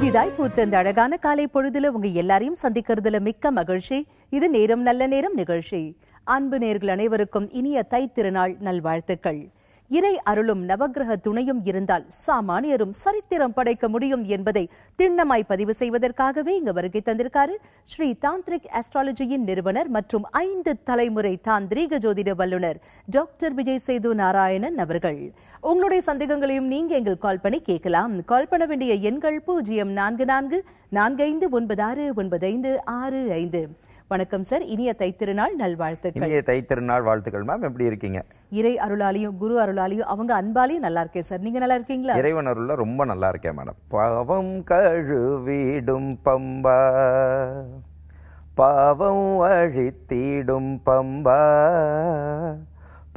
புதிதாய் பூத்த இந்த அழகான காலை பொழுதுல உங்க எல்லாரையும் சந்திக்கிறதுல மிக்க மகிழ்ச்சி இது நேரம் நல்ல நேரம் நிகழ்ச்சி அன்பு நேர்கள் அனைவருக்கும் இனிய தை திருநாள் நல்வாழ்த்துக்கள் இறை அருளும் நவகிரக துணையும் இருந்தால் சாமானியரும் சரித்திரம் படைக்க முடியும் என்பதை திண்ணமாய் பதிவு செய்வதற்காகவே இங்கு வருகை தந்திருக்காரு ஸ்ரீ தாந்திரிக் ஆஸ்ட்ராலஜியின் நிறுவனர் மற்றும் ஐந்து தலைமுறை தாந்திரீக ஜோதிட வல்லுநர் டாக்டர் விஜய் சேது நாராயணன் அவர்கள் உங்களுடைய சந்தேகங்களையும் நீங்க எங்கள் கால் பண்ணி கேட்கலாம் கால் பண்ண வேண்டிய எண்கள் பூஜ்ஜியம் நான்கு நான்கு நான்கு ஐந்து ஒன்பது ஆறு ஒன்பது ஐந்து ஆறு ஐந்து வணக்கம் சார் இனிய தைத்திருநாள் நல்வாழ்த்துக்கள் இனிய தைத்திருநாள் வாழ்த்துக்கள் மேம் எப்படி இருக்கீங்க இறை அருளாலையும் குரு அருளாலையும் அவங்க அன்பாலையும் நல்லா இருக்கேன் சார் நீங்க நல்லா இருக்கீங்களா இறைவன் அருள்ல ரொம்ப நல்லா இருக்கேன் மேடம் பாவம் கழுவிடும் பம்பா பாவம் அழித்திடும் பம்பா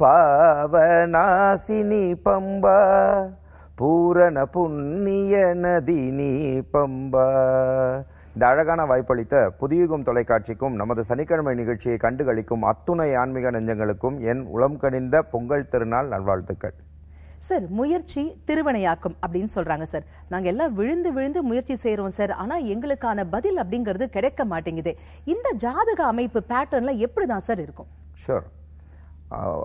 பாவநாசினி பம்பா பூரண புண்ணிய நதி நீ பம்பா இந்த அழகான வாய்ப்பளித்த புதியுகம் தொலைக்காட்சிக்கும் நமது சனிக்கிழமை நிகழ்ச்சியை கண்டுகளிக்கும் அத்துணை ஆன்மீக நெஞ்சங்களுக்கும் என் உளம் கணிந்த பொங்கல் திருநாள் நல்வாழ்த்துக்கள் சார் முயற்சி திருவனையாக்கும் அப்படின்னு சொல்றாங்க சார் நாங்க எல்லாம் விழுந்து விழுந்து முயற்சி செய்யறோம் சார் ஆனா எங்களுக்கான பதில் அப்படிங்கிறது கிடைக்க மாட்டேங்குது இந்த ஜாதக அமைப்பு பேட்டர்ன்ல எப்படிதான் சார் இருக்கும் ஷூர்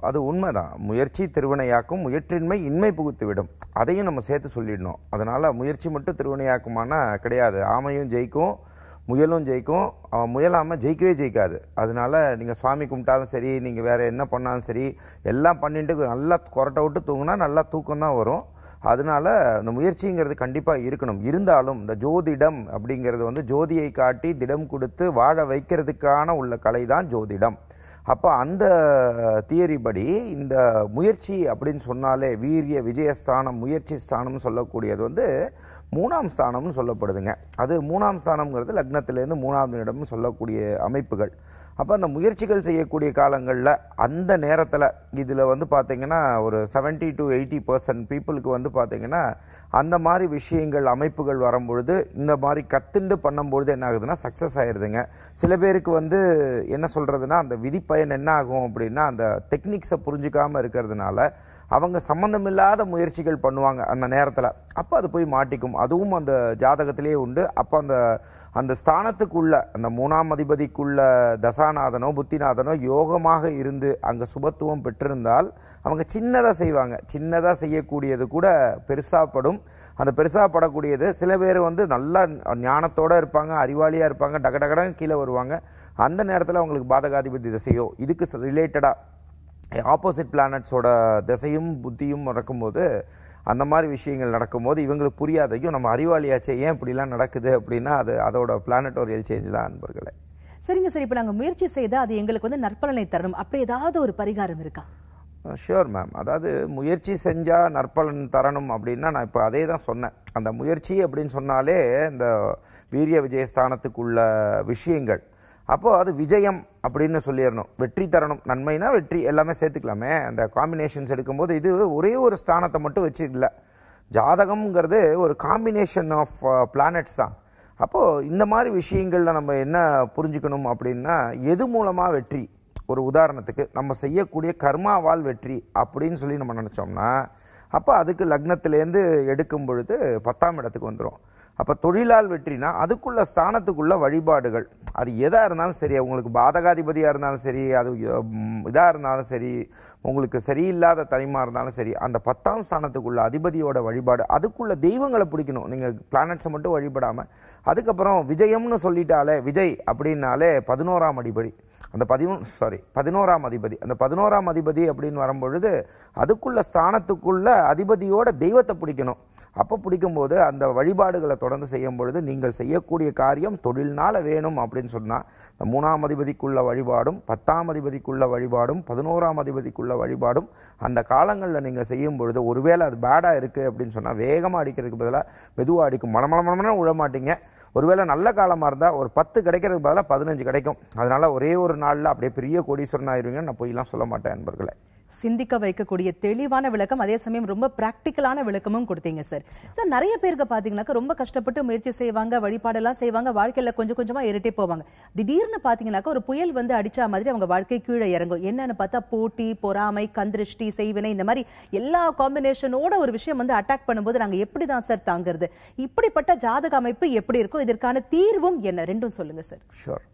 அது உண்மைதான் முயற்சி திருவினையாக்கும் முயற்றின்மை இன்மை புகுத்துவிடும் அதையும் நம்ம சேர்த்து சொல்லிடணும் அதனால் முயற்சி மட்டும் திருவினையாக்குமானா கிடையாது ஆமையும் ஜெயிக்கும் முயலும் ஜெயிக்கும் அவன் முயலாமல் ஜெயிக்கவே ஜெயிக்காது அதனால் நீங்கள் சுவாமி கும்பிட்டாலும் சரி நீங்கள் வேறு என்ன பண்ணாலும் சரி எல்லாம் பண்ணிட்டு நல்லா கொரட்டை விட்டு தூங்கினா நல்லா தூக்கம் தான் வரும் அதனால இந்த முயற்சிங்கிறது கண்டிப்பாக இருக்கணும் இருந்தாலும் இந்த ஜோதிடம் அப்படிங்கிறது வந்து ஜோதியை காட்டி திடம் கொடுத்து வாழ வைக்கிறதுக்கான உள்ள கலை தான் ஜோதிடம் அப்போ அந்த தியரி படி இந்த முயற்சி அப்படின்னு சொன்னாலே வீரிய விஜயஸ்தானம் முயற்சி ஸ்தானம்னு சொல்லக்கூடியது வந்து மூணாம் ஸ்தானம்னு சொல்லப்படுதுங்க அது மூணாம் ஸ்தானம்ங்கிறது லக்னத்திலேருந்து மூணாம் இடம்னு சொல்லக்கூடிய அமைப்புகள் அப்போ அந்த முயற்சிகள் செய்யக்கூடிய காலங்களில் அந்த நேரத்தில் இதில் வந்து பார்த்திங்கன்னா ஒரு செவன்ட்டி டு எயிட்டி பர்சன்ட் பீப்புளுக்கு வந்து பார்த்திங்கன்னா அந்த மாதிரி விஷயங்கள் அமைப்புகள் வரும்பொழுது இந்த மாதிரி கத்துண்டு பண்ணும்பொழுது என்ன ஆகுதுன்னா சக்ஸஸ் ஆயிடுதுங்க சில பேருக்கு வந்து என்ன சொல்கிறதுனா அந்த விதிப்பயன் என்ன ஆகும் அப்படின்னா அந்த டெக்னிக்ஸை புரிஞ்சிக்காமல் இருக்கிறதுனால அவங்க சம்மந்தமில்லாத முயற்சிகள் பண்ணுவாங்க அந்த நேரத்தில் அப்போ அது போய் மாட்டிக்கும் அதுவும் அந்த ஜாதகத்திலேயே உண்டு அப்போ அந்த அந்த ஸ்தானத்துக்குள்ள அந்த மூணாம் அதிபதிக்குள்ள தசாநாதனோ புத்திநாதனோ யோகமாக இருந்து அங்கே சுபத்துவம் பெற்றிருந்தால் அவங்க சின்னதாக செய்வாங்க சின்னதாக செய்யக்கூடியது கூட பெருசாகப்படும் அந்த பெருசாக படக்கூடியது சில பேர் வந்து நல்லா ஞானத்தோடு இருப்பாங்க அறிவாளியாக இருப்பாங்க டக டகடன்னு கீழே வருவாங்க அந்த நேரத்தில் அவங்களுக்கு பாதகாதிபதி திசையோ இதுக்கு ரிலேட்டடாக ஆப்போசிட் பிளானட்ஸோட திசையும் புத்தியும் நடக்கும்போது அந்த மாதிரி விஷயங்கள் நடக்கும்போது இவங்களுக்கு புரியாதையும் நம்ம அறிவாளியாச்சே ஏன் இப்படிலாம் நடக்குது அப்படின்னா அது அதோட பிளானட்டோரியல் சேஞ்ச் தான் அன்பர்களை சரிங்க சார் இப்போ நாங்கள் முயற்சி செய்தால் அது எங்களுக்கு வந்து நற்பலனை தரணும் அப்படி ஏதாவது ஒரு பரிகாரம் இருக்கா ஷியோர் மேம் அதாவது முயற்சி செஞ்சால் நற்பலன் தரணும் அப்படின்னா நான் இப்போ அதே தான் சொன்னேன் அந்த முயற்சி அப்படின்னு சொன்னாலே இந்த வீரிய விஜயஸ்தானத்துக்குள்ள விஷயங்கள் அப்போது அது விஜயம் அப்படின்னு சொல்லிடணும் வெற்றி தரணும் நன்மைனா வெற்றி எல்லாமே சேர்த்துக்கலாமே அந்த காம்பினேஷன்ஸ் எடுக்கும்போது இது ஒரே ஒரு ஸ்தானத்தை மட்டும் வச்சுக்கல ஜாதகம்ங்கிறது ஒரு காம்பினேஷன் ஆஃப் பிளானட்ஸ் தான் அப்போது இந்த மாதிரி விஷயங்களில் நம்ம என்ன புரிஞ்சுக்கணும் அப்படின்னா எது மூலமாக வெற்றி ஒரு உதாரணத்துக்கு நம்ம செய்யக்கூடிய கர்மாவால் வெற்றி அப்படின்னு சொல்லி நம்ம நினச்சோம்னா அப்போ அதுக்கு லக்னத்திலேருந்து எடுக்கும் பொழுது பத்தாம் இடத்துக்கு வந்துடும் அப்போ தொழிலால் வெற்றினா அதுக்குள்ள ஸ்தானத்துக்குள்ள வழிபாடுகள் அது எதாக இருந்தாலும் சரி உங்களுக்கு பாதகாதிபதியாக இருந்தாலும் சரி அது இதாக இருந்தாலும் சரி உங்களுக்கு சரியில்லாத தனிமா இருந்தாலும் சரி அந்த பத்தாம் ஸ்தானத்துக்குள்ள அதிபதியோட வழிபாடு அதுக்குள்ள தெய்வங்களை பிடிக்கணும் நீங்கள் பிளானட்ஸை மட்டும் வழிபடாமல் அதுக்கப்புறம் விஜயம்னு சொல்லிட்டாலே விஜய் அப்படின்னாலே பதினோராம் அடிபடி அந்த பதிமூ சாரி பதினோராம் அதிபதி அந்த பதினோராம் அதிபதி அப்படின்னு வரும்பொழுது அதுக்குள்ள ஸ்தானத்துக்குள்ள அதிபதியோட தெய்வத்தை பிடிக்கணும் அப்போ பிடிக்கும்போது அந்த வழிபாடுகளை தொடர்ந்து செய்யும் பொழுது நீங்கள் செய்யக்கூடிய காரியம் தொழில்னால வேணும் அப்படின்னு சொன்னால் இந்த மூணாம் அதிபதிக்குள்ள வழிபாடும் பத்தாம் அதிபதிக்குள்ள வழிபாடும் பதினோராம் அதிபதிக்குள்ள வழிபாடும் அந்த காலங்களில் நீங்கள் செய்யும் பொழுது ஒருவேளை அது பேடாக இருக்குது அப்படின்னு சொன்னால் வேகமாக அடிக்கிறதுக்கு பதிலாக மெதுவாக அடிக்கும் மனமளமனம்னு விழ மாட்டீங்க ஒருவேளை நல்ல காலமாக இருந்தால் ஒரு பத்து கிடைக்கிறதுக்கு பதிலாக பதினஞ்சு கிடைக்கும் அதனால் ஒரே ஒரு நாளில் அப்படியே பெரிய கோடீஸ்வரன் ஆயிடுவீங்கன்னு நான் போயெல்லாம் சொல்ல மாட்டேன் நண்பர்களை சிந்திக்க வைக்கக்கூடிய தெளிவான விளக்கம் அதே சமயம் ரொம்ப பிராக்டிக்கலான விளக்கமும் கொடுத்தீங்க சார் சார் நிறைய பேருக்கு பாத்தீங்கன்னாக்கா ரொம்ப கஷ்டப்பட்டு முயற்சி செய்வாங்க வழிபாடெல்லாம் செய்வாங்க வாழ்க்கையில கொஞ்சம் கொஞ்சமா இரட்டி போவாங்க திடீர்னு பாத்தீங்கன்னாக்கா ஒரு புயல் வந்து அடிச்சா மாதிரி அவங்க வாழ்க்கை கீழே இறங்கும் என்னன்னு பார்த்தா போட்டி பொறாமை கந்திருஷ்டி செய்வினை இந்த மாதிரி எல்லா காம்பினேஷனோட ஒரு விஷயம் வந்து அட்டாக் பண்ணும்போது நாங்க எப்படி தான் சார் தாங்கிறது இப்படிப்பட்ட ஜாதக அமைப்பு எப்படி இருக்கும் இதற்கான தீர்வும் என்ன ரெண்டும் சொல்லுங்க சார் ஷோர்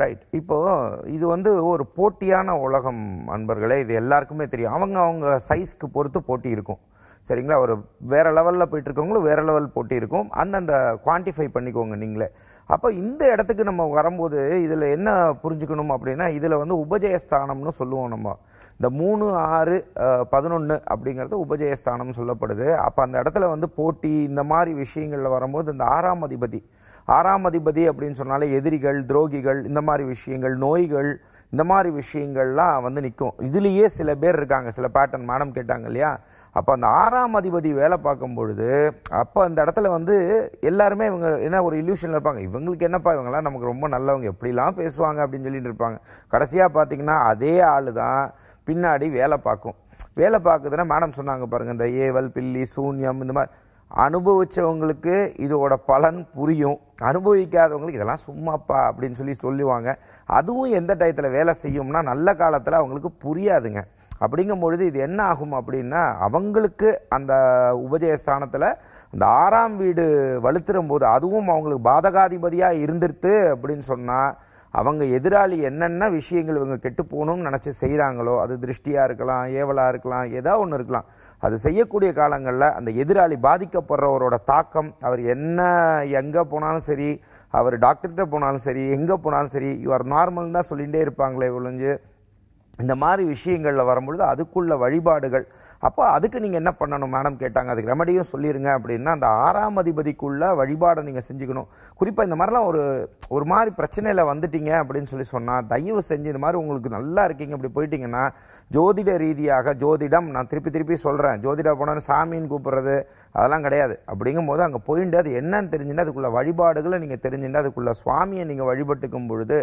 ரைட் இப்போது இது வந்து ஒரு போட்டியான உலகம் அன்பர்களே இது எல்லாருக்குமே தெரியும் அவங்க அவங்க சைஸ்க்கு பொறுத்து போட்டி இருக்கும் சரிங்களா ஒரு வேறு லெவலில் போயிட்டுருக்கவங்களும் வேறு லெவல் போட்டி இருக்கும் அந்தந்த குவான்டிஃபை பண்ணிக்கோங்க நீங்களே அப்போ இந்த இடத்துக்கு நம்ம வரும்போது இதில் என்ன புரிஞ்சுக்கணும் அப்படின்னா இதில் வந்து உபஜயஸ்தானம்னு சொல்லுவோம் நம்ம இந்த மூணு ஆறு பதினொன்று அப்படிங்கிறது உபஜயஸ்தானம்னு சொல்லப்படுது அப்போ அந்த இடத்துல வந்து போட்டி இந்த மாதிரி விஷயங்களில் வரும்போது இந்த ஆறாம் அதிபதி ஆறாம் அதிபதி அப்படின்னு சொன்னாலே எதிரிகள் துரோகிகள் இந்த மாதிரி விஷயங்கள் நோய்கள் இந்த மாதிரி விஷயங்கள்லாம் வந்து நிற்கும் இதுலேயே சில பேர் இருக்காங்க சில பேட்டர்ன் மேடம் கேட்டாங்க இல்லையா அப்போ அந்த ஆறாம் அதிபதி வேலை பார்க்கும் பொழுது அப்போ அந்த இடத்துல வந்து எல்லாருமே இவங்க என்ன ஒரு இல்யூஷனில் இருப்பாங்க இவங்களுக்கு என்னப்பா இவங்கெல்லாம் நமக்கு ரொம்ப நல்லவங்க எப்படிலாம் பேசுவாங்க அப்படின்னு சொல்லிட்டு இருப்பாங்க கடைசியாக பார்த்தீங்கன்னா அதே ஆள் தான் பின்னாடி வேலை பார்க்கும் வேலை பார்க்குதுன்னா மேடம் சொன்னாங்க பாருங்கள் இந்த ஏவல் பில்லி சூன்யம் இந்த மாதிரி அனுபவித்தவங்களுக்கு இதோட பலன் புரியும் அனுபவிக்காதவங்களுக்கு இதெல்லாம் சும்மாப்பா அப்படின்னு சொல்லி சொல்லுவாங்க அதுவும் எந்த டயத்தில் வேலை செய்யும்னா நல்ல காலத்தில் அவங்களுக்கு புரியாதுங்க அப்படிங்கும் பொழுது இது என்ன ஆகும் அப்படின்னா அவங்களுக்கு அந்த உபஜயஸ்தானத்தில் அந்த ஆறாம் வீடு வலுத்துறும் போது அதுவும் அவங்களுக்கு பாதகாதிபதியாக இருந்துருத்து அப்படின்னு சொன்னால் அவங்க எதிராளி என்னென்ன விஷயங்கள் இவங்க கெட்டு போகணும்னு நினச்சி செய்கிறாங்களோ அது திருஷ்டியாக இருக்கலாம் ஏவலாக இருக்கலாம் ஏதோ ஒன்று இருக்கலாம் அது செய்யக்கூடிய காலங்களில் அந்த எதிராளி பாதிக்கப்படுறவரோட தாக்கம் அவர் என்ன எங்கே போனாலும் சரி அவர் டாக்டர்கிட்ட போனாலும் சரி எங்கே போனாலும் சரி இவர் நார்மல் தான் சொல்லிகிட்டே இருப்பாங்களே ஒழிஞ்சு இந்த மாதிரி விஷயங்களில் வரும்பொழுது அதுக்குள்ள வழிபாடுகள் அப்போ அதுக்கு நீங்கள் என்ன பண்ணணும் மேடம் கேட்டாங்க அதுக்கு ரெமடியும் சொல்லிடுங்க அப்படின்னா அந்த ஆறாம் அதிபதிக்குள்ள வழிபாடை நீங்கள் செஞ்சுக்கணும் குறிப்பாக இந்த மாதிரிலாம் ஒரு ஒரு மாதிரி பிரச்சனையில் வந்துட்டீங்க அப்படின்னு சொல்லி சொன்னால் தயவு செஞ்சு இந்த மாதிரி உங்களுக்கு நல்லா இருக்கீங்க அப்படி போயிட்டீங்கன்னா ஜோதிட ரீதியாக ஜோதிடம் நான் திருப்பி திருப்பி சொல்கிறேன் ஜோதிட போனோன்னு சாமின்னு கூப்பிட்றது அதெல்லாம் கிடையாது அப்படிங்கும்போது அங்கே போயிட்டு அது என்னன்னு தெரிஞ்சுட்டு அதுக்குள்ள வழிபாடுகளை நீங்கள் தெரிஞ்சுட்டு அதுக்குள்ள சுவாமியை நீங்கள் வழிபட்டுக்கும் பொழுது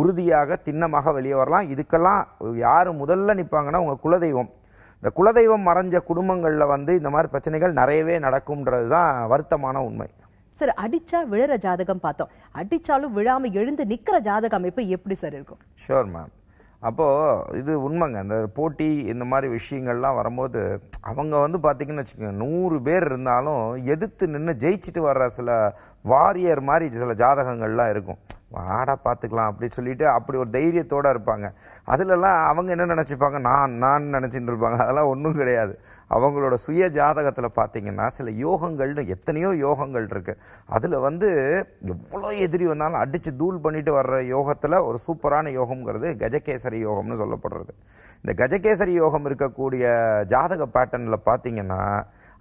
உறுதியாக திண்ணமாக வெளியே வரலாம் இதுக்கெல்லாம் யார் முதல்ல நிற்பாங்கன்னா உங்கள் குலதெய்வம் இந்த குலதெய்வம் மறைஞ்ச குடும்பங்களில் வந்து இந்த மாதிரி பிரச்சனைகள் நிறையவே நடக்கும்ன்றது தான் வருத்தமான உண்மை சார் அடிச்சா விழுற ஜாதகம் பார்த்தோம் அடிச்சாலும் விழாமல் எழுந்து நிற்கிற ஜாதக அமைப்பு எப்படி சார் இருக்கும் ஷோர் மேம் அப்போது இது உண்மைங்க இந்த போட்டி இந்த மாதிரி விஷயங்கள்லாம் வரும்போது அவங்க வந்து பார்த்திங்கன்னு வச்சுக்கோங்க நூறு பேர் இருந்தாலும் எதிர்த்து நின்று ஜெயிச்சுட்டு வர்ற சில வாரியர் மாதிரி சில ஜாதகங்கள்லாம் இருக்கும் ஆடா பார்த்துக்கலாம் அப்படி சொல்லிட்டு அப்படி ஒரு தைரியத்தோடு இருப்பாங்க அதுலலாம் அவங்க என்ன நினச்சிப்பாங்க நான் நான் நினச்சிட்டு இருப்பாங்க அதெல்லாம் ஒன்றும் கிடையாது அவங்களோட சுய ஜாதகத்தில் பார்த்தீங்கன்னா சில யோகங்கள்னு எத்தனையோ யோகங்கள் இருக்குது அதில் வந்து எவ்வளோ எதிரி வந்தாலும் அடித்து தூள் பண்ணிட்டு வர்ற யோகத்தில் ஒரு சூப்பரான யோகம்ங்கிறது கஜகேசரி யோகம்னு சொல்லப்படுறது இந்த கஜகேசரி யோகம் இருக்கக்கூடிய ஜாதக பேட்டர்னில் பார்த்தீங்கன்னா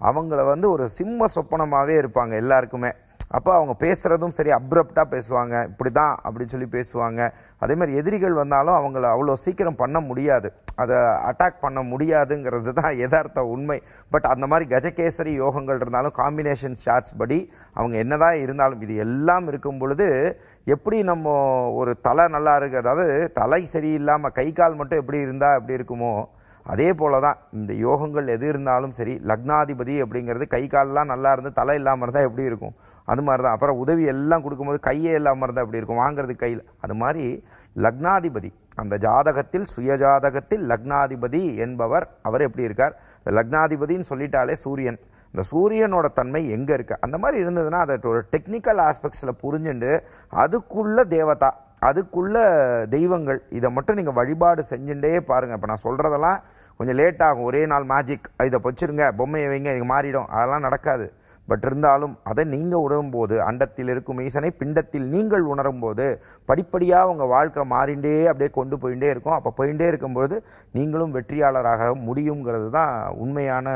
அவங்கள வந்து ஒரு சிம்ம சொப்பனமாகவே இருப்பாங்க எல்லாருக்குமே அப்போ அவங்க பேசுகிறதும் சரி அப்ரப்டாக பேசுவாங்க இப்படி தான் அப்படின்னு சொல்லி பேசுவாங்க அதே மாதிரி எதிரிகள் வந்தாலும் அவங்கள அவ்வளோ சீக்கிரம் பண்ண முடியாது அதை அட்டாக் பண்ண முடியாதுங்கிறது தான் எதார்த்த உண்மை பட் அந்த மாதிரி கஜகேசரி யோகங்கள் இருந்தாலும் காம்பினேஷன் ஷார்ட்ஸ் படி அவங்க என்னதான் இருந்தாலும் இது எல்லாம் இருக்கும் பொழுது எப்படி நம்ம ஒரு தலை நல்லா இருக்குது அதாவது தலை சரியில்லாமல் கை கால் மட்டும் எப்படி இருந்தால் எப்படி இருக்குமோ அதே போல தான் இந்த யோகங்கள் எது இருந்தாலும் சரி லக்னாதிபதி அப்படிங்கிறது கை கால்லாம் நல்லா இருந்து தலை இல்லாமல் இருந்தால் எப்படி இருக்கும் அது மாதிரி தான் அப்புறம் உதவி எல்லாம் கொடுக்கும்போது கையே இல்லாமல் இருந்தால் அப்படி இருக்கும் வாங்குறது கையில் அது மாதிரி லக்னாதிபதி அந்த ஜாதகத்தில் சுயஜாதகத்தில் லக்னாதிபதி என்பவர் அவர் எப்படி இருக்கார் லக்னாதிபதின்னு சொல்லிட்டாலே சூரியன் இந்த சூரியனோட தன்மை எங்கே இருக்குது அந்த மாதிரி இருந்ததுன்னா அதை ஒரு டெக்னிக்கல் ஆஸ்பெக்ட்ஸில் புரிஞ்சுண்டு அதுக்குள்ள தேவதா அதுக்குள்ள தெய்வங்கள் இதை மட்டும் நீங்கள் வழிபாடு செஞ்சுட்டே பாருங்கள் இப்போ நான் சொல்கிறதெல்லாம் கொஞ்சம் லேட் ஆகும் ஒரே நாள் மேஜிக் இதை வச்சுருங்க பொம்மையை வைங்க இது மாறிடும் அதெல்லாம் நடக்காது பட் இருந்தாலும் அதை நீங்கள் உணரும்போது அண்டத்தில் இருக்கும் ஈசனை பிண்டத்தில் நீங்கள் உணரும் போது படிப்படியாக உங்கள் வாழ்க்கை மாறிண்டே அப்படியே கொண்டு போயிட்டே இருக்கும் அப்போ போயிட்டே இருக்கும்போது நீங்களும் வெற்றியாளராக முடியுங்கிறது தான் உண்மையான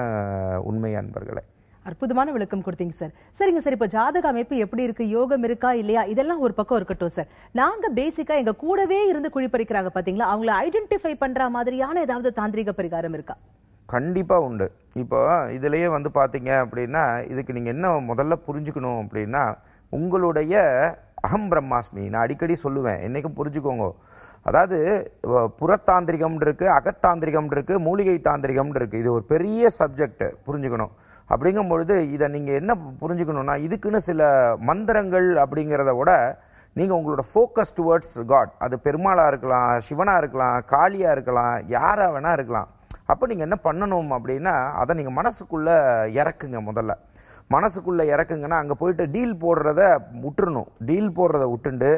உண்மை அன்பர்களை அற்புதமான விளக்கம் கொடுத்தீங்க சார் சரிங்க சார் இப்போ ஜாதக அமைப்பு எப்படி இருக்கு யோகம் இருக்கா இல்லையா இதெல்லாம் ஒரு பக்கம் இருக்கட்டும் சார் நாங்க பேசிக்கா எங்க கூடவே இருந்து குழிப்பறிக்கிறாங்க பாத்தீங்களா அவங்கள ஐடென்டிஃபை பண்ற மாதிரியான ஏதாவது தாந்திரிக பரிகாரம் இருக்கா கண்டிப்பாக உண்டு இப்போ இதுலேயே வந்து பார்த்தீங்க அப்படின்னா இதுக்கு நீங்கள் என்ன முதல்ல புரிஞ்சுக்கணும் அப்படின்னா உங்களுடைய அகம் பிரம்மாஸ்மி நான் அடிக்கடி சொல்லுவேன் என்றைக்கும் புரிஞ்சுக்கோங்க அதாவது புறத்தாந்திரிகம் இருக்குது அகத்தாந்திரிகம் இருக்குது மூலிகை தாந்திரிகம்னு இருக்குது இது ஒரு பெரிய சப்ஜெக்ட் புரிஞ்சுக்கணும் அப்படிங்கும் பொழுது இதை நீங்கள் என்ன புரிஞ்சுக்கணுன்னா இதுக்குன்னு சில மந்திரங்கள் அப்படிங்கிறத விட நீங்கள் உங்களோட ஃபோக்கஸ் டுவர்ட்ஸ் காட் அது பெருமாளாக இருக்கலாம் சிவனாக இருக்கலாம் காளியாக இருக்கலாம் யாராக வேணால் இருக்கலாம் அப்போ நீங்கள் என்ன பண்ணணும் அப்படின்னா அதை நீங்கள் மனசுக்குள்ளே இறக்குங்க முதல்ல மனசுக்குள்ளே இறக்குங்கன்னா அங்கே போயிட்டு டீல் போடுறத விட்டுறணும் டீல் போடுறத விட்டுண்டு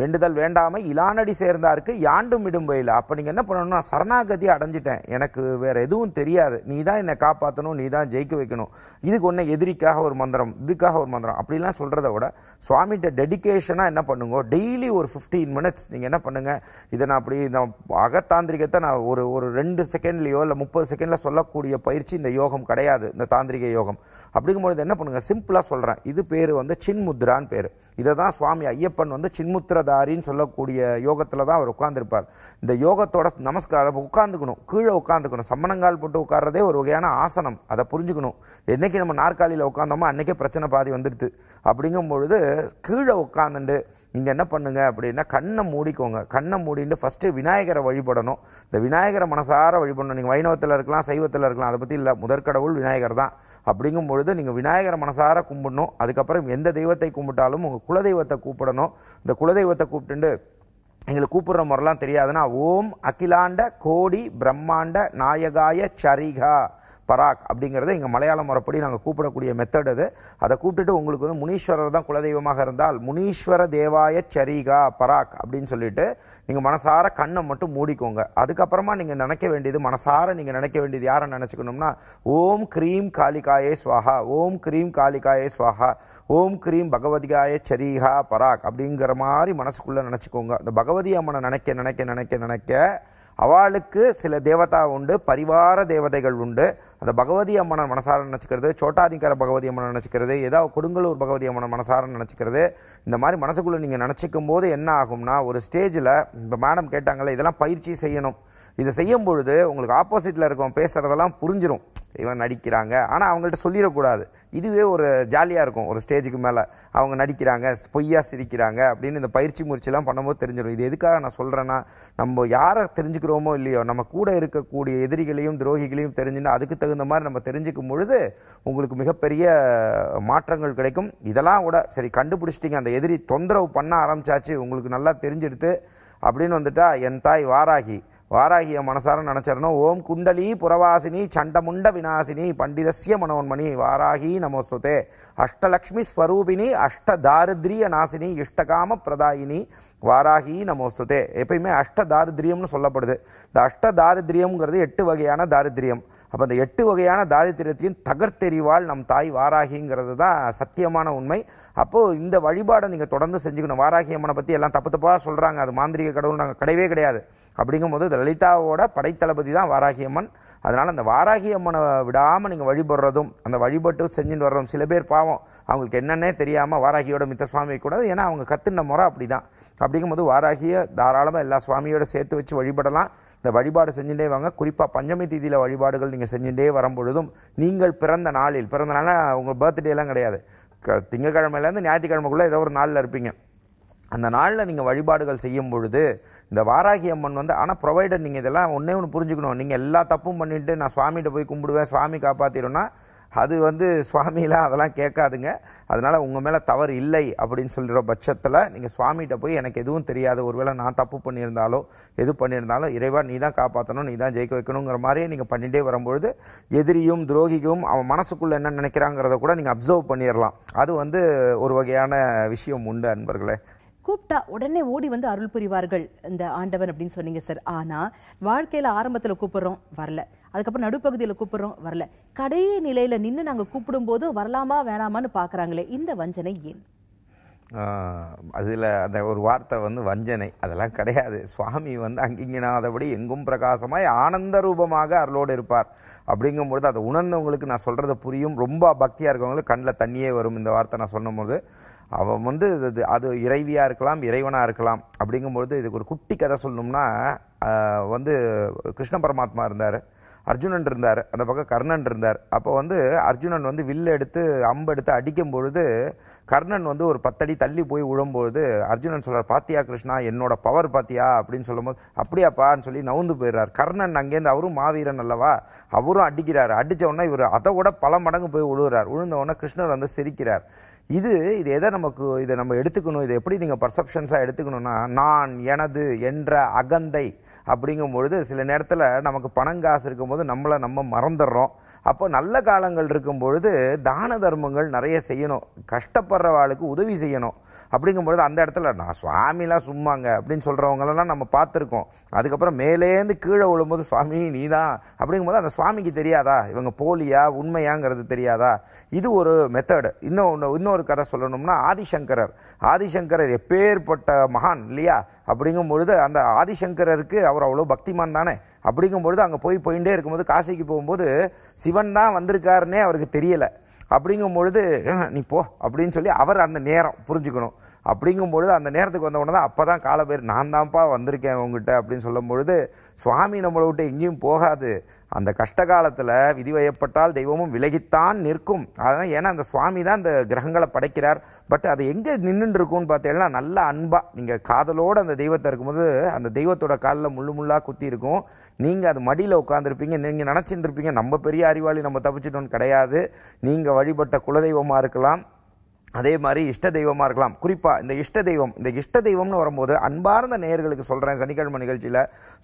வேண்டுதல் வேண்டாமை இலானடி சேர்ந்தாருக்கு யாண்டும் இடும்பயில அப்போ நீங்கள் என்ன பண்ணணும்னா சரணாகதி அடைஞ்சிட்டேன் எனக்கு வேறு எதுவும் தெரியாது நீ தான் என்னை காப்பாற்றணும் நீ தான் ஜெயிக்க வைக்கணும் இதுக்கு ஒன்று எதிரிக்காக ஒரு மந்திரம் இதுக்காக ஒரு மந்திரம் அப்படிலாம் சொல்கிறத விட சுவாமிகிட்ட டெடிக்கேஷனாக என்ன பண்ணுங்க டெய்லி ஒரு ஃபிஃப்டீன் மினிட்ஸ் நீங்கள் என்ன பண்ணுங்கள் இதை நான் அப்படி இந்த அகத்தாந்திரிகத்தை நான் ஒரு ஒரு ரெண்டு செகண்ட்லேயோ இல்லை முப்பது செகண்டில் சொல்லக்கூடிய பயிற்சி இந்த யோகம் கிடையாது இந்த தாந்திரிக யோகம் அப்படிங்கும்போது என்ன பண்ணுங்கள் சிம்பிளாக சொல்கிறேன் இது பேர் வந்து சின்முத்ரான்னு பேர் இதை தான் சுவாமி ஐயப்பன் வந்து சின்முத்திரதாரின்னு சொல்லக்கூடிய யோகத்தில் தான் அவர் உட்காந்துருப்பார் இந்த யோகத்தோட நமஸ்காரம் உட்காந்துக்கணும் கீழே உட்காந்துக்கணும் சம்மணங்கால் போட்டு உட்காரதே ஒரு வகையான ஆசனம் அதை புரிஞ்சுக்கணும் என்றைக்கு நம்ம நாற்காலியில் உட்காந்தோமோ அன்றைக்கே பிரச்சனை பாதி வந்துடுது அப்படிங்கும் பொழுது கீழே உட்காந்துண்டு நீங்கள் என்ன பண்ணுங்க அப்படின்னா கண்ணை மூடிக்கோங்க கண்ணை மூடிட்டு ஃபஸ்ட்டு விநாயகரை வழிபடணும் இந்த விநாயகரை மனசார வழிபடணும் நீங்கள் வைணவத்தில் இருக்கலாம் சைவத்தில் இருக்கலாம் அதை பற்றி இல்லை முதற்கடவுள் விநாயகர் தான் அப்படிங்கும் பொழுது நீங்கள் விநாயகரை மனசார கும்பிடணும் அதுக்கப்புறம் எந்த தெய்வத்தை கும்பிட்டாலும் உங்கள் குலதெய்வத்தை கூப்பிடணும் இந்த குலதெய்வத்தை கூப்பிட்டுண்டு எங்களுக்கு கூப்பிடுற முறைலாம் தெரியாதுன்னா ஓம் அகிலாண்ட கோடி பிரம்மாண்ட நாயகாய சரிகா பராக் அப்படிங்கிறத இங்கே மலையாள முறைப்படி நாங்கள் கூப்பிடக்கூடிய மெத்தட் அது அதை கூப்பிட்டுட்டு உங்களுக்கு வந்து முனீஸ்வரர் தான் குலதெய்வமாக இருந்தால் முனீஸ்வர தேவாய சரிகா பராக் அப்படின்னு சொல்லிட்டு நீங்கள் மனசார கண்ணை மட்டும் மூடிக்கோங்க அதுக்கப்புறமா நீங்கள் நினைக்க வேண்டியது மனசார நீங்கள் நினைக்க வேண்டியது யாரை நினச்சிக்கணும்னா ஓம் க்ரீம் காளிகாயே ஸ்வாஹா ஓம் க்ரீம் காளிகாயே ஸ்வாஹா ஓம் க்ரீம் பகவதிகாய சரிகா பராக் அப்படிங்கிற மாதிரி மனசுக்குள்ளே நினச்சிக்கோங்க அந்த பகவதி அம்மனை நினைக்க நினைக்க நினைக்க நினைக்க அவளுக்கு சில தேவதா உண்டு பரிவார தேவதைகள் உண்டு அந்த பகவதி அம்மனை மனசார நினச்சிக்கிறது சோட்டாதிக்கார பகவதி அம்மனை நினச்சிக்கிறது ஏதாவது கொடுங்கலூர் பகவதி அம்மனை மனசார நினச்சிக்கிறது இந்த மாதிரி மனசுக்குள்ளே நீங்கள் நினச்சிக்கும் போது என்ன ஆகும்னா ஒரு ஸ்டேஜில் இப்போ மேடம் கேட்டாங்களே இதெல்லாம் பயிற்சி செய்யணும் இதை செய்யும் பொழுது உங்களுக்கு ஆப்போசிட்டில் இருக்கவன் பேசுகிறதெல்லாம் புரிஞ்சிடும் இவன் நடிக்கிறாங்க ஆனால் அவங்கள்ட்ட சொல்லிடக்கூடாது இதுவே ஒரு ஜாலியாக இருக்கும் ஒரு ஸ்டேஜுக்கு மேலே அவங்க நடிக்கிறாங்க பொய்யா சிரிக்கிறாங்க அப்படின்னு இந்த பயிற்சி முயற்சியெல்லாம் பண்ணும்போது தெரிஞ்சிடும் இது எதுக்காக நான் சொல்கிறேன்னா நம்ம யாரை தெரிஞ்சுக்கிறோமோ இல்லையோ நம்ம கூட இருக்கக்கூடிய எதிரிகளையும் துரோகிகளையும் தெரிஞ்சுன்னா அதுக்கு தகுந்த மாதிரி நம்ம தெரிஞ்சுக்கும் பொழுது உங்களுக்கு மிகப்பெரிய மாற்றங்கள் கிடைக்கும் இதெல்லாம் கூட சரி கண்டுபிடிச்சிட்டிங்க அந்த எதிரி தொந்தரவு பண்ண ஆரம்பிச்சாச்சு உங்களுக்கு நல்லா தெரிஞ்செடுத்து அப்படின்னு வந்துட்டா என் தாய் வாராகி வாராகிய மனசார நினச்சிடணும் ஓம் குண்டலி புறவாசினி சண்டமுண்ட விநாசினி பண்டிதசிய மனோன்மணி வாராகி நமோஸ்துதே அஷ்டலக்ஷ்மி ஸ்வரூபினி அஷ்டதாரித்ரிய நாசினி இஷ்டகாம பிரதாயினி வாராகி நமோஸ்துதே எப்பயுமே அஷ்ட தாரித்ரியம்னு சொல்லப்படுது இந்த அஷ்ட தாரித்ரியம்ங்கிறது எட்டு வகையான தாரித்ரியம் அப்போ அந்த எட்டு வகையான தாரித்திரத்தையும் தகர்த்தெறிவாள் நம் தாய் வாராகிங்கிறது தான் சத்தியமான உண்மை அப்போது இந்த வழிபாடை நீங்கள் தொடர்ந்து செஞ்சுக்கணும் வாராகி அம்மனை பற்றி எல்லாம் தப்பு தப்பாக சொல்கிறாங்க அது மாந்திரிக கடவுள் நாங்கள் கிடையவே கிடையாது அப்படிங்கும்போது லலிதாவோட படைத்தளபதி தான் வாராகியம்மன் அதனால் அந்த வாராகியம்மனை விடாமல் நீங்கள் வழிபடுறதும் அந்த வழிபட்டு செஞ்சுட்டு வர்றதும் சில பேர் பாவம் அவங்களுக்கு என்னென்னே தெரியாமல் வாராகியோட மித்த சுவாமி கூடாது ஏன்னா அவங்க கத்துன முறை அப்படி தான் அப்படிங்கும்போது வாராகியை தாராளமாக எல்லா சுவாமியோட சேர்த்து வச்சு வழிபடலாம் இந்த வழிபாடு செஞ்சுட்டே வாங்க குறிப்பாக பஞ்சமி தீதியில் வழிபாடுகள் நீங்கள் செஞ்சுட்டே வரும் பொழுதும் நீங்கள் பிறந்த நாளில் பிறந்த நாளாக அவங்க பர்த்டேலாம் கிடையாது திங்கக்கிழமையிலேருந்து ஞாயிற்றுக்கிழமைக்குள்ளே ஏதோ ஒரு நாளில் இருப்பீங்க அந்த நாளில் நீங்கள் வழிபாடுகள் செய்யும் பொழுது இந்த வாராகி அம்மன் வந்து ஆனால் ப்ரொவைடர் நீங்கள் இதெல்லாம் ஒன்றே ஒன்று புரிஞ்சுக்கணும் நீங்கள் எல்லா தப்பும் பண்ணிவிட்டு நான் சுவாமிகிட்ட போய் கும்பிடுவேன் சுவாமி காப்பாற்றிடும்னா அது வந்து சுவாமிலாம் அதெல்லாம் கேட்காதுங்க அதனால் உங்கள் மேலே தவறு இல்லை அப்படின்னு சொல்கிற பட்சத்தில் நீங்கள் சுவாமிகிட்ட போய் எனக்கு எதுவும் தெரியாது ஒருவேளை நான் தப்பு பண்ணியிருந்தாலோ எது பண்ணியிருந்தாலும் இறைவா நீ தான் காப்பாற்றணும் நீ தான் ஜெயிக்க வைக்கணுங்கிற மாதிரியே நீங்கள் பண்ணிகிட்டே வரும்பொழுது எதிரியும் துரோகிக்கும் அவன் மனசுக்குள்ளே என்ன நினைக்கிறாங்கிறத கூட நீங்கள் அப்சர்வ் பண்ணிடலாம் அது வந்து ஒரு வகையான விஷயம் உண்டு அன்பர்களே கூப்பிட்டா உடனே ஓடி வந்து அருள் புரிவார்கள் இந்த ஆண்டவன் அப்படின்னு சொன்னீங்க சார் ஆனா வாழ்க்கையில ஆரம்பத்துல கூப்பிடுறோம் வரல அதுக்கப்புறம் நடுப்பகுதியில் கூப்பிடுறோம் வரல கடை நிலையில நின்று நாங்கள் கூப்பிடும் போது வரலாமா வேணாமான்னு பார்க்குறாங்களே இந்த வஞ்சனை ஏன் அதில் அந்த ஒரு வார்த்தை வந்து வஞ்சனை அதெல்லாம் கிடையாது சுவாமி வந்து அங்கிங்கினாதபடி எங்கும் பிரகாசமாய் ஆனந்த ரூபமாக அருளோடு இருப்பார் அப்படிங்கும்பொழுது அதை உணர்ந்தவங்களுக்கு நான் சொல்கிறது புரியும் ரொம்ப பக்தியாக இருக்கவங்களுக்கு கண்ணில் தண்ணியே வரும் இந்த வார்த்தை நான் சொன்னும்போது அவன் வந்து இது அது இறைவியாக இருக்கலாம் இறைவனாக இருக்கலாம் அப்படிங்கும்பொழுது இதுக்கு ஒரு குட்டி கதை சொல்லணும்னா வந்து கிருஷ்ண பரமாத்மா இருந்தார் அர்ஜுனன் இருந்தார் அந்த பக்கம் கர்ணன் இருந்தார் அப்போ வந்து அர்ஜுனன் வந்து வில்லு எடுத்து அம்பு எடுத்து அடிக்கும் பொழுது கர்ணன் வந்து ஒரு பத்தடி தள்ளி போய் விழும்பொழுது அர்ஜுனன் சொல்கிறார் பாத்தியா கிருஷ்ணா என்னோட பவர் பாத்தியா அப்படின்னு சொல்லும்போது அப்படியாப்பான்னு சொல்லி நவுந்து போயிடுறார் கர்ணன் அங்கேருந்து அவரும் மாவீரன் அல்லவா அவரும் அடிக்கிறார் அடித்த உடனே இவர் அதை விட பல மடங்கு போய் விழுகிறார் விழுந்த உடனே கிருஷ்ணர் வந்து சிரிக்கிறார் இது இது எதை நமக்கு இதை நம்ம எடுத்துக்கணும் இதை எப்படி நீங்கள் பர்செப்ஷன்ஸாக எடுத்துக்கணும்னா நான் எனது என்ற அகந்தை அப்படிங்கும் பொழுது சில நேரத்தில் நமக்கு பணங்காசு இருக்கும்போது நம்மளை நம்ம மறந்துடுறோம் அப்போ நல்ல காலங்கள் இருக்கும் பொழுது தான தர்மங்கள் நிறைய செய்யணும் கஷ்டப்படுறவாளுக்கு உதவி செய்யணும் அப்படிங்கும்பொழுது அந்த இடத்துல நான் சுவாமிலாம் சும்மாங்க அப்படின்னு சொல்கிறவங்களெல்லாம் நம்ம பார்த்துருக்கோம் அதுக்கப்புறம் மேலேருந்து கீழே விழும்போது சுவாமி நீ தான் அப்படிங்கும்போது அந்த சுவாமிக்கு தெரியாதா இவங்க போலியா உண்மையாங்கிறது தெரியாதா இது ஒரு மெத்தடு இன்னொன்று இன்னொரு கதை சொல்லணும்னா ஆதிசங்கரர் ஆதிசங்கரர் எப்பேற்பட்ட மகான் இல்லையா அப்படிங்கும் பொழுது அந்த ஆதிசங்கரருக்கு அவர் அவ்வளோ பக்திமான் தானே அப்படிங்கும் பொழுது அங்கே போய் போயிட்டே இருக்கும்போது காசிக்கு போகும்போது சிவன் தான் வந்திருக்காருன்னே அவருக்கு தெரியலை அப்படிங்கும் பொழுது நீ போ அப்படின்னு சொல்லி அவர் அந்த நேரம் புரிஞ்சுக்கணும் அப்படிங்கும் பொழுது அந்த நேரத்துக்கு வந்த உடனே தான் அப்போ தான் காலபேர் நான் தான்ப்பா வந்திருக்கேன் உங்ககிட்ட அப்படின்னு சொல்லும் பொழுது சுவாமி நம்மளை விட்டு எங்கேயும் போகாது அந்த கஷ்ட காலத்தில் விதி வயப்பட்டால் தெய்வமும் விலகித்தான் நிற்கும் அதனால் ஏன்னா அந்த சுவாமி தான் அந்த கிரகங்களை படைக்கிறார் பட் அது எங்கே நின்றுட்டு இருக்கும்னு பார்த்தீங்கன்னா நல்ல அன்பாக நீங்கள் காதலோடு அந்த தெய்வத்தை இருக்கும்போது அந்த தெய்வத்தோட காலில் முள்ளு முள்ளாக குத்தி இருக்கும் நீங்கள் அது மடியில் உட்காந்துருப்பீங்க நீங்கள் நினச்சிட்டு இருப்பீங்க நம்ம பெரிய அறிவாளி நம்ம தப்பிச்சிட்டோன்னு கிடையாது நீங்கள் வழிபட்ட குலதெய்வமாக இருக்கலாம் அதே மாதிரி இஷ்ட தெய்வமாக இருக்கலாம் குறிப்பாக இந்த இஷ்ட தெய்வம் இந்த இஷ்ட தெய்வம்னு வரும்போது அன்பார்ந்த நேயர்களுக்கு சொல்கிறேன் சனிக்கிழமை நிகழ்ச்சியில்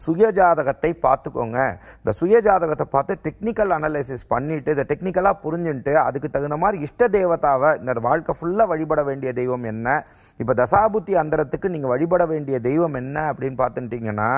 சுயஜாதகத்தை பார்த்துக்கோங்க இந்த சுயஜாதகத்தை பார்த்து டெக்னிக்கல் அனலைசிஸ் பண்ணிவிட்டு இதை டெக்னிக்கலாக புரிஞ்சுட்டு அதுக்கு தகுந்த மாதிரி இஷ்ட தெய்வத்தாவை இந்த வாழ்க்கை ஃபுல்லாக வழிபட வேண்டிய தெய்வம் என்ன இப்போ தசாபுத்தி அந்தரத்துக்கு நீங்கள் வழிபட வேண்டிய தெய்வம் என்ன அப்படின்னு பார்த்துட்டிங்கன்னா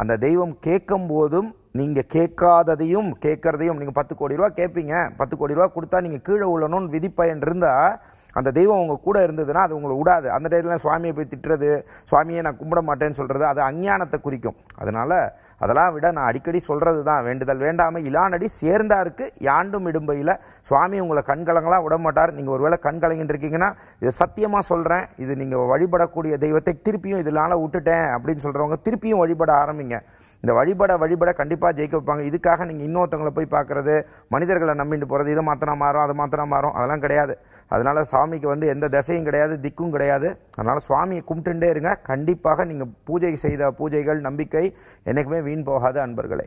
அந்த தெய்வம் கேட்கும் போதும் நீங்கள் கேட்காததையும் கேட்குறதையும் நீங்கள் பத்து கோடி ரூபா கேட்பீங்க பத்து கோடி ரூபா கொடுத்தா நீங்கள் கீழே உள்ளணும்னு விதிப்பயன் இருந்தால் அந்த தெய்வம் உங்கள் கூட இருந்ததுன்னா அது உங்களை விடாது அந்த டயத்தில் சுவாமியை போய் திட்டுறது சுவாமியை நான் கும்பிட மாட்டேன்னு சொல்கிறது அது அஞ்ஞானத்தை குறிக்கும் அதனால் அதெல்லாம் விட நான் அடிக்கடி சொல்கிறது தான் வேண்டுதல் வேண்டாமல் இலானடி சேர்ந்தாருக்கு யாண்டும் இடும்பையில் சுவாமி உங்களை கண்கலங்களாக விட மாட்டார் நீங்கள் ஒருவேளை கண்கலங்கிட்டு இருக்கீங்கன்னா இதை சத்தியமாக சொல்கிறேன் இது நீங்கள் வழிபடக்கூடிய தெய்வத்தை திருப்பியும் இதனால் விட்டுட்டேன் அப்படின்னு சொல்கிறவங்க திருப்பியும் வழிபட ஆரம்பிங்க இந்த வழிபட வழிபட கண்டிப்பாக ஜெயிக்க வைப்பாங்க இதுக்காக நீங்கள் இன்னொருத்தவங்களை போய் பார்க்குறது மனிதர்களை நம்பிட்டு போகிறது இதை மாத்திரம் மாறும் அதை மாத்திரம் மாறும் அதெல்லாம் கிடையாது அதனால் சாமிக்கு வந்து எந்த திசையும் கிடையாது திக்கும் கிடையாது அதனால் சுவாமியை கும்பிட்டுட்டே இருங்க கண்டிப்பாக நீங்கள் பூஜை செய்த பூஜைகள் நம்பிக்கை என்றைக்குமே வீண் போகாத அன்பர்களே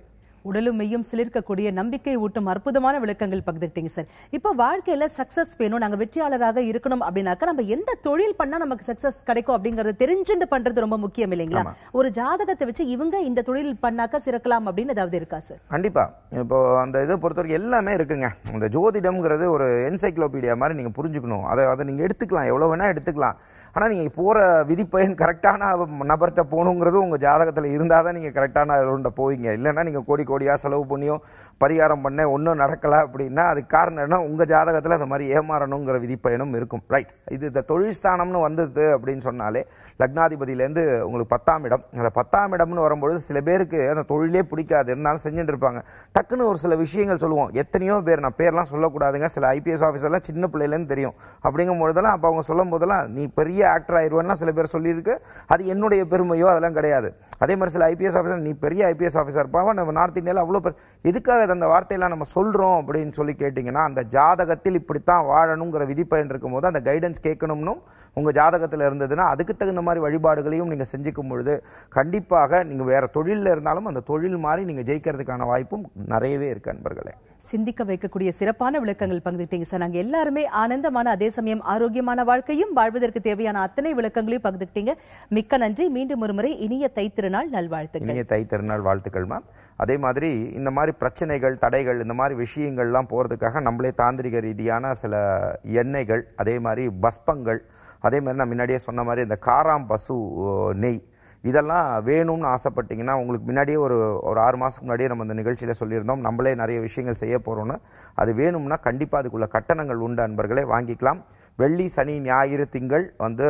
உடலும் மெய்யும் சிலிர்க்கக்கூடிய நம்பிக்கை ஊட்டும் அற்புதமான விளக்கங்கள் பகிர்ந்துட்டீங்க சார் இப்போ வாழ்க்கையில சக்சஸ் வேணும் நாங்க வெற்றியாளராக இருக்கணும் அப்படின்னாக்கா நம்ம எந்த தொழில் பண்ணா நமக்கு சக்சஸ் கிடைக்கும் அப்படிங்கறத தெரிஞ்சுட்டு பண்றது ரொம்ப முக்கியம் இல்லைங்களா ஒரு ஜாதகத்தை வச்சு இவங்க இந்த தொழில் பண்ணாக்கா சிறக்கலாம் அப்படின்னு ஏதாவது இருக்கா சார் கண்டிப்பா இப்போ அந்த இதை பொறுத்தவரைக்கும் எல்லாமே இருக்குங்க இந்த ஜோதிடம்ங்கிறது ஒரு என்சைக்ளோபீடியா மாதிரி நீங்க புரிஞ்சுக்கணும் அதை அதை நீங்க எடுத்துக்கலாம் எவ்வளவு வேணா எடுத்துக்கலாம் ஆனால் நீங்கள் போகிற விதிப்பயன் கரெக்டான நபர்கிட்ட போகணுங்கிறது உங்கள் ஜாதகத்தில் இருந்தால் தான் நீங்கள் கரெக்டான அவர்கிட்ட போவீங்க இல்லைன்னா நீங்கள் கோடி கோடியாக செலவு பண்ணியோ பரிகாரம் பண்ண ஒன்றும் நடக்கலை அப்படின்னா அதுக்கு காரணம் என்ன உங்கள் ஜாதகத்தில் அந்த மாதிரி ஏமாறணுங்கிற விதிப்பயனும் இருக்கும் ரைட் இது இந்த தொழில் ஸ்தானம்னு வந்தது அப்படின்னு சொன்னாலே லக்னாதிபதியிலேருந்து உங்களுக்கு பத்தாம் இடம் அந்த பத்தாம் இடம்னு வரும்பொழுது சில பேருக்கு அந்த தொழிலே பிடிக்காது இருந்தாலும் செஞ்சுட்டு இருப்பாங்க டக்குன்னு ஒரு சில விஷயங்கள் சொல்லுவோம் எத்தனையோ பேர் நான் பேர்லாம் சொல்லக்கூடாதுங்க சில ஐபிஎஸ் ஆஃபீஸர்லாம் சின்ன பிள்ளையிலேருந்து தெரியும் அப்படிங்கும் பொழுதெல்லாம் அப்போ அவங்க சொல்லும் போதெல்லாம் நீ பெரிய ஆக்டர் ஆயிடுவேன்னா சில பேர் சொல்லியிருக்கு அது என்னுடைய பெருமையோ அதெல்லாம் கிடையாது அதே மாதிரி சில ஐபிஎஸ் ஆஃபீஸர் நீ பெரிய ஐபிஎஸ் ஆஃபீஸர் இருப்பாங்க நம்ம நார்த் இந்தியாவில் அவ்வளோ எதுக்காக அந்த வார்த்தையெல்லாம் நம்ம சொல்கிறோம் அப்படின்னு சொல்லி கேட்டிங்கன்னா அந்த ஜாதகத்தில் இப்படித்தான் வாழணுங்கிற விதிப்பயன் இருக்கும்போது அந்த கைடன்ஸ் கேட்கணும்னு உங்கள் ஜாதகத்தில் இருந்ததுன்னா அதுக்கு தகுந்த மாதிரி வழிபாடுகளையும் நீங்கள் செஞ்சுக்கும் பொழுது கண்டிப்பாக நீங்கள் வேறு தொழிலில் இருந்தாலும் அந்த தொழில் மாதிரி நீங்கள் ஜெயிக்கிறதுக்கான வாய்ப்பும் நிறையவே இருக்குது அன்பர்களே சிந்திக்க வைக்கக்கூடிய சிறப்பான விளக்கங்கள் பங்குட்டீங்க சார் நாங்க எல்லாருமே ஆனந்தமான அதே சமயம் ஆரோக்கியமான வாழ்க்கையும் வாழ்வதற்கு தேவையான அத்தனை விளக்கங்களையும் பங்குட்டீங்க மிக்க நன்றி மீண்டும் ஒருமுறை இனிய தைத்திருநாள் நல்வாழ்த்துக்கள் இனிய தைத்திருநாள் வாழ்த்துக்கள் மேம் அதே மாதிரி இந்த மாதிரி பிரச்சனைகள் தடைகள் இந்த மாதிரி விஷயங்கள்லாம் போகிறதுக்காக நம்மளே தாந்திரிக ரீதியான சில எண்ணெய்கள் அதே மாதிரி பஸ்பங்கள் அதே மாதிரி நான் முன்னாடியே சொன்ன மாதிரி இந்த காராம் பசு நெய் இதெல்லாம் வேணும்னு ஆசைப்பட்டிங்கன்னா உங்களுக்கு முன்னாடியே ஒரு ஒரு ஆறு மாதத்துக்கு முன்னாடியே நம்ம இந்த நிகழ்ச்சியில் சொல்லியிருந்தோம் நம்மளே நிறைய விஷயங்கள் செய்ய போகிறோன்னு அது வேணும்னா கண்டிப்பாக அதுக்குள்ள கட்டணங்கள் உண்டு அன்பர்களே வாங்கிக்கலாம் வெள்ளி சனி ஞாயிறு திங்கள் வந்து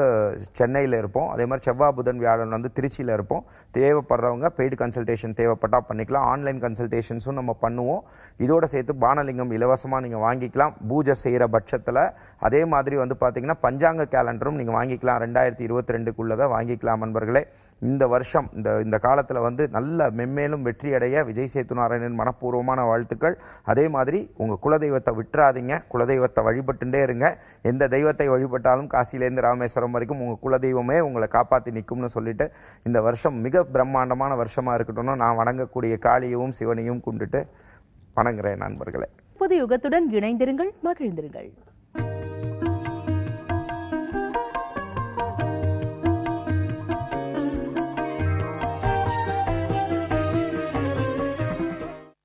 சென்னையில் இருப்போம் அதே மாதிரி செவ்வாய் புதன் வியாழன் வந்து திருச்சியில் இருப்போம் தேவைப்படுறவங்க பெய்டு கன்சல்டேஷன் தேவைப்பட்டால் பண்ணிக்கலாம் ஆன்லைன் கன்சல்டேஷன்ஸும் நம்ம பண்ணுவோம் இதோட சேர்த்து பானலிங்கம் இலவசமாக நீங்கள் வாங்கிக்கலாம் பூஜை செய்கிற பட்சத்தில் அதே மாதிரி வந்து பார்த்திங்கன்னா பஞ்சாங்க கேலண்டரும் நீங்கள் வாங்கிக்கலாம் ரெண்டாயிரத்தி இருபத்தி ரெண்டுக்குள்ளதை வாங்கிக்கலாம் நண்பர்களே இந்த வருஷம் இந்த இந்த காலத்தில் வந்து நல்ல மென்மேலும் வெற்றியடைய விஜய் சேத்து நாராயணன் மனப்பூர்வமான வாழ்த்துக்கள் அதே மாதிரி உங்கள் குலதெய்வத்தை விட்டுறாதீங்க குலதெய்வத்தை வழிபட்டுட்டே இருங்க எந்த தெய்வத்தை வழிபட்டாலும் காசிலேருந்து ராமேஸ்வரம் வரைக்கும் உங்கள் குலதெய்வமே உங்களை காப்பாற்றி நிற்கும்னு சொல்லிட்டு இந்த வருஷம் மிக பிரம்மாண்டமான வருஷமாக இருக்கட்டும்னா நான் வணங்கக்கூடிய காளியவும் சிவனையும் கும்பிட்டுட்டு வணங்குறேன் நண்பர்களை புது யுகத்துடன் இணைந்திருங்கள் மகிழ்ந்திருங்கள்